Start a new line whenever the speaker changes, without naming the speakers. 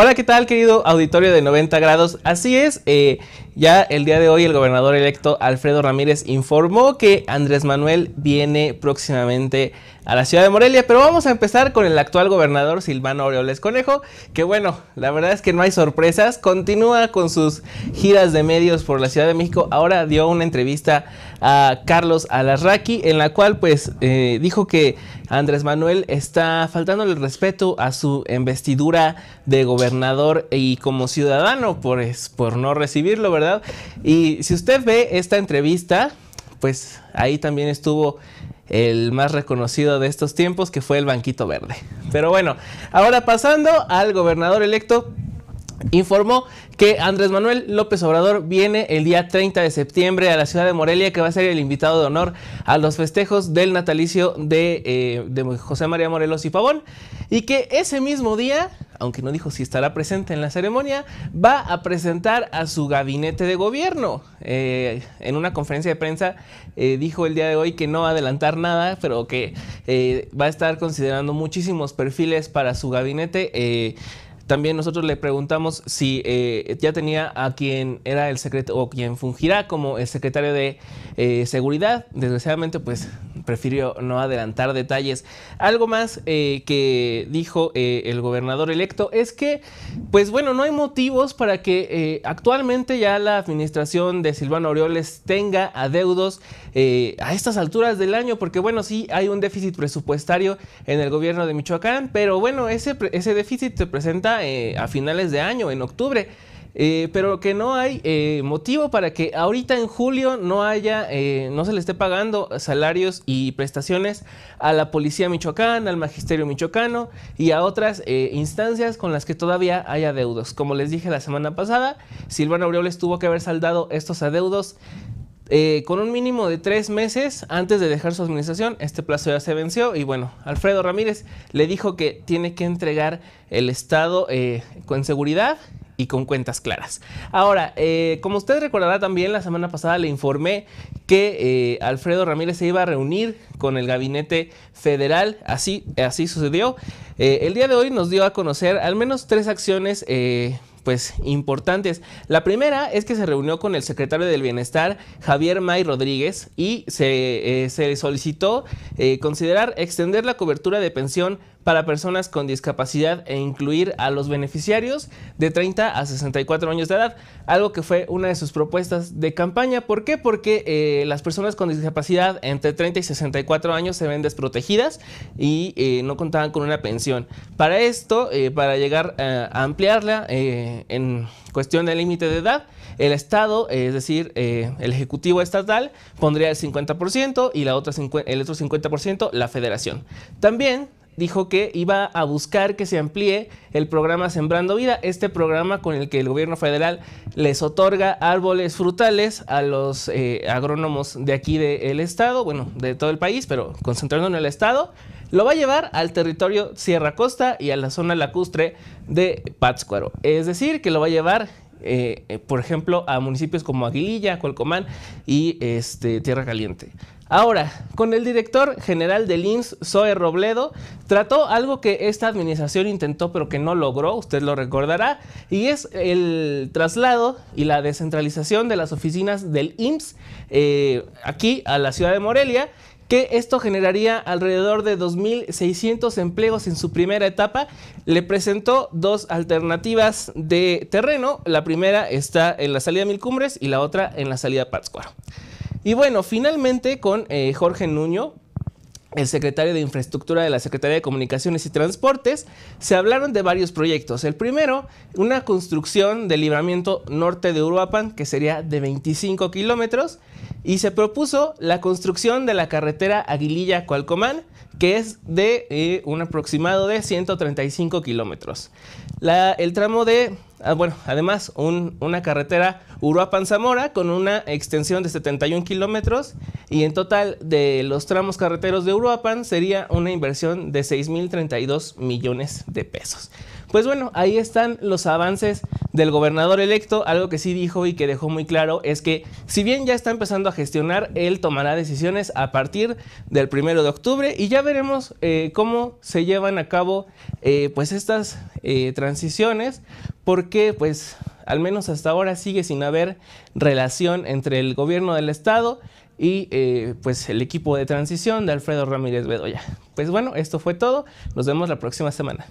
Hola, ¿qué tal, querido auditorio de 90 grados? Así es, eh, ya el día de hoy el gobernador electo Alfredo Ramírez informó que Andrés Manuel viene próximamente a la ciudad de Morelia, pero vamos a empezar con el actual gobernador Silvano Aureoles Conejo, que bueno, la verdad es que no hay sorpresas, continúa con sus giras de medios por la Ciudad de México, ahora dio una entrevista a Carlos Alarraqui, en la cual pues eh, dijo que Andrés Manuel está faltando el respeto a su investidura de gobernador gobernador y como ciudadano por, por no recibirlo, ¿verdad? Y si usted ve esta entrevista, pues ahí también estuvo el más reconocido de estos tiempos, que fue el Banquito Verde. Pero bueno, ahora pasando al gobernador electo informó que Andrés Manuel López Obrador viene el día 30 de septiembre a la ciudad de Morelia, que va a ser el invitado de honor a los festejos del natalicio eh, de, José María Morelos y Pavón, y que ese mismo día, aunque no dijo si estará presente en la ceremonia, va a presentar a su gabinete de gobierno. Eh, en una conferencia de prensa eh, dijo el día de hoy que no va a adelantar nada, pero que va a estar considerando muchísimos perfiles para su gabinete también nosotros le preguntamos si eh, ya tenía a quien era el secreto o quien fungirá como el secretario de eh, seguridad. Desgraciadamente, pues prefirió no adelantar detalles. Algo más eh, que dijo el gobernador electo es que, pues bueno, no hay motivos para que actualmente ya la administración de Silvano Orioles tenga adeudos a estas alturas del año, porque bueno, sí hay un déficit presupuestario en el gobierno de Michoacán, pero bueno, ese, ese déficit se presenta eh, a finales de año, en octubre. Eh, pero que no hay eh, motivo para que ahorita en julio no haya, no se le esté pagando salarios y prestaciones a la policía michoacán, al magisterio michoacano y a otras instancias con las que todavía hay adeudos. Como les dije la semana pasada, Silvano Aureoles tuvo que haber saldado estos adeudos eh, con un mínimo de tres meses antes de dejar su administración, este plazo ya se venció y bueno, Alfredo Ramírez le dijo que tiene que entregar el Estado eh, con seguridad y con cuentas claras. Ahora, eh, como usted recordará también, la semana pasada le informé que Alfredo Ramírez se iba a reunir con el gabinete federal, así, así sucedió. el día de hoy nos dio a conocer al menos tres acciones pues importantes. La primera es que se reunió con el secretario del Bienestar, Javier May Rodríguez, y se, eh, solicitó eh, considerar extender la cobertura de pensión para personas con discapacidad e incluir a los beneficiarios de 30 a 64 años de edad, algo que fue una de sus propuestas de campaña. ¿Por qué? Porque eh, las personas con discapacidad entre 30 y 64 años se ven desprotegidas y eh, no contaban con una pensión. Para esto, eh, para llegar a ampliarla en cuestión del límite de edad, el Estado, es decir, el Ejecutivo Estatal, pondría el 50% y la otra el otro 50% la Federación. También dijo que iba a buscar que se amplíe el programa Sembrando Vida, este programa con el que el gobierno federal les otorga árboles frutales a los eh, agrónomos de aquí del estado, bueno, de todo el país, pero concentrando en el estado, lo va a llevar al territorio Sierra Costa y a la zona lacustre de Pátzcuaro. Es decir, que lo va a llevar eh, eh, por ejemplo, a municipios como Aguililla, Colcomán y este, Tierra Caliente. Ahora, con el director general del IMSS, Zoe Robledo, trató algo que esta administración intentó pero que no logró, usted lo recordará, y es el traslado y la descentralización de las oficinas del IMSS eh, aquí a la ciudad de Morelia que esto generaría alrededor de 2.600 empleos en su primera etapa, le presentó dos alternativas de terreno. La primera está en la salida Mil Cumbres y la otra en la salida Pátzcuaro. Y bueno, finalmente con eh, Jorge Nuño, el secretario de Infraestructura de la Secretaría de Comunicaciones y Transportes, se hablaron de varios proyectos. El primero, una construcción del libramiento norte de Uruapan, que sería de 25 kilómetros, y se propuso la construcción de la carretera Aguililla-Cualcomán, que es de eh, un aproximado de 135 kilómetros. El tramo de Ah, bueno, además, una carretera Uruapan-Zamora con una extensión de 71 kilómetros y en total de los tramos carreteros de Uruapan sería una inversión de 6.032 millones de pesos. Pues bueno, ahí están los avances del gobernador electo, algo que sí dijo y que dejó muy claro es que si bien ya está empezando a gestionar, él tomará decisiones a partir del primero de octubre y ya veremos eh, cómo se llevan a cabo eh, pues estas eh, transiciones, porque pues al menos hasta ahora sigue sin haber relación entre el gobierno del estado y pues el equipo de transición de Alfredo Ramírez Bedoya. Pues bueno, esto fue todo. Nos vemos la próxima semana.